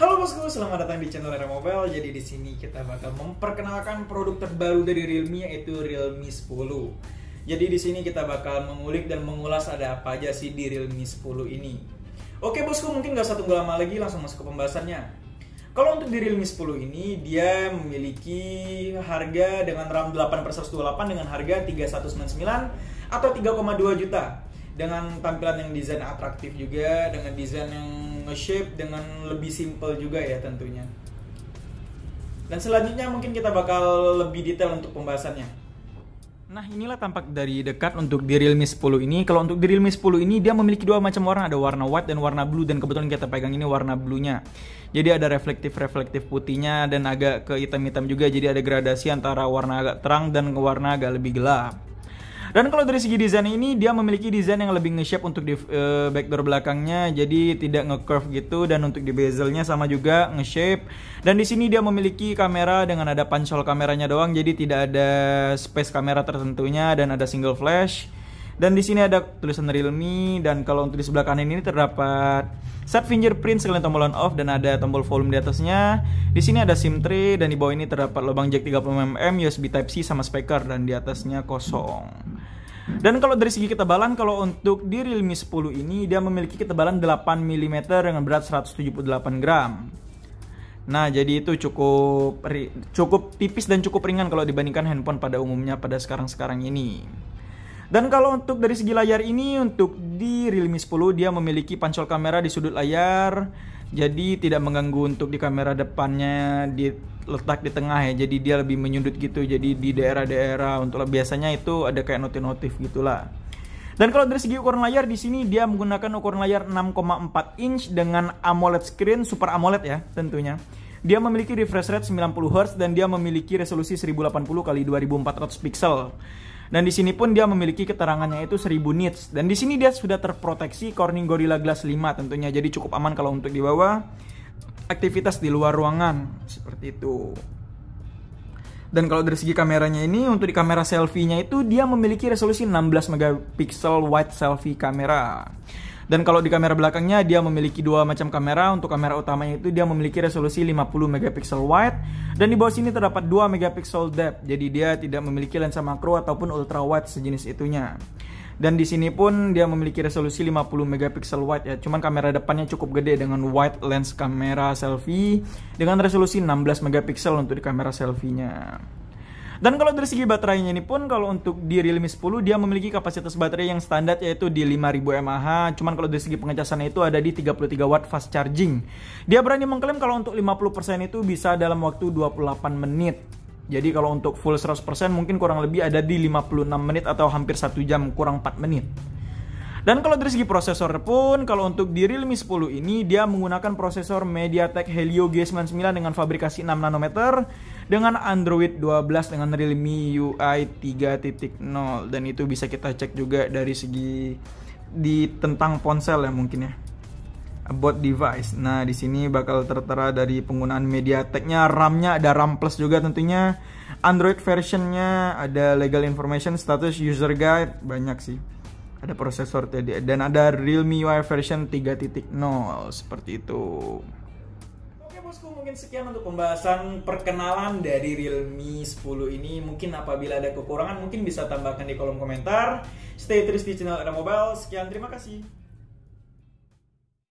Halo bosku, selamat datang di channel Era Mobile. Jadi di sini kita bakal memperkenalkan produk terbaru dari Realme yaitu Realme 10. Jadi di sini kita bakal mengulik dan mengulas ada apa aja sih di Realme 10 ini. Oke bosku, mungkin gak usah tunggu lama lagi, langsung masuk ke pembahasannya. Kalau untuk di Realme 10 ini, dia memiliki harga dengan RAM 8 128 dengan harga 3199 atau 3,2 juta dengan tampilan yang desain atraktif juga dengan desain yang nge-shape dengan lebih simple juga ya tentunya dan selanjutnya mungkin kita bakal lebih detail untuk pembahasannya Nah inilah tampak dari dekat untuk di Realme 10 ini Kalau untuk di Realme 10 ini dia memiliki dua macam warna Ada warna white dan warna blue Dan kebetulan kita pegang ini warna blue-nya. Jadi ada reflektif-reflektif putihnya Dan agak ke hitam-hitam juga Jadi ada gradasi antara warna agak terang dan warna agak lebih gelap dan kalau dari segi desain ini dia memiliki desain yang lebih nge-shape untuk di uh, backdoor belakangnya jadi tidak nge-curve gitu dan untuk di bezelnya sama juga nge-shape. Dan di sini dia memiliki kamera dengan ada pancol kameranya doang jadi tidak ada space kamera tertentunya dan ada single flash. Dan di sini ada tulisan Realme dan kalau untuk di sebelah kanan ini terdapat set fingerprint sekalian tombol on off dan ada tombol volume di atasnya. Di sini ada SIM tray dan di bawah ini terdapat lubang jack 30mm, USB Type C sama speaker dan di atasnya kosong. Dan kalau dari segi ketebalan, kalau untuk di Realme 10 ini, dia memiliki ketebalan 8 mm dengan berat 178 gram. Nah, jadi itu cukup cukup tipis dan cukup ringan kalau dibandingkan handphone pada umumnya pada sekarang-sekarang ini. Dan kalau untuk dari segi layar ini untuk di Realme 10 dia memiliki pancol kamera di sudut layar jadi tidak mengganggu untuk di kamera depannya letak di tengah ya jadi dia lebih menyudut gitu jadi di daerah-daerah untuk biasanya itu ada kayak notif-notif gitulah dan kalau dari segi ukuran layar di sini dia menggunakan ukuran layar 6,4 inch dengan AMOLED screen Super AMOLED ya tentunya. Dia memiliki refresh rate 90 Hz dan dia memiliki resolusi 1080 x 2400 pixel. Dan di sini pun dia memiliki keterangannya itu 1000 nits. Dan di sini dia sudah terproteksi Corning Gorilla Glass 5 tentunya. Jadi cukup aman kalau untuk dibawa aktivitas di luar ruangan seperti itu. Dan kalau dari segi kameranya ini untuk di kamera selfie-nya itu dia memiliki resolusi 16 megapiksel wide selfie kamera. Dan kalau di kamera belakangnya dia memiliki dua macam kamera. Untuk kamera utamanya itu dia memiliki resolusi 50 megapiksel wide dan di bawah sini terdapat 2 megapiksel depth. Jadi dia tidak memiliki lensa makro ataupun ultra wide sejenis itunya dan di sini pun dia memiliki resolusi 50 megapiksel wide ya cuman kamera depannya cukup gede dengan wide lens kamera selfie dengan resolusi 16 megapiksel untuk di kamera selfie dan kalau dari segi baterainya ini pun kalau untuk di Realme 10 dia memiliki kapasitas baterai yang standar yaitu di 5000 mAh. Cuman kalau dari segi pengecasannya itu ada di 33 watt fast charging. Dia berani mengklaim kalau untuk 50% itu bisa dalam waktu 28 menit. Jadi kalau untuk full 100% mungkin kurang lebih ada di 56 menit atau hampir 1 jam kurang 4 menit. Dan kalau dari segi prosesor pun, kalau untuk di Realme 10 ini dia menggunakan prosesor MediaTek Helio G99 dengan fabrikasi 6 nanometer dengan Android 12 dengan Realme UI 3.0 dan itu bisa kita cek juga dari segi di tentang ponsel ya mungkin ya about device. Nah, di sini bakal tertera dari penggunaan MediaTek-nya, RAM-nya ada RAM Plus juga tentunya. Android versionnya ada legal information, status user guide, banyak sih ada prosesor tadi dan ada Realme UI version 3.0 seperti itu. Oke bosku, mungkin sekian untuk pembahasan perkenalan dari Realme 10 ini. Mungkin apabila ada kekurangan mungkin bisa tambahkan di kolom komentar. Stay terus di channel Ada Mobile. Sekian, terima kasih.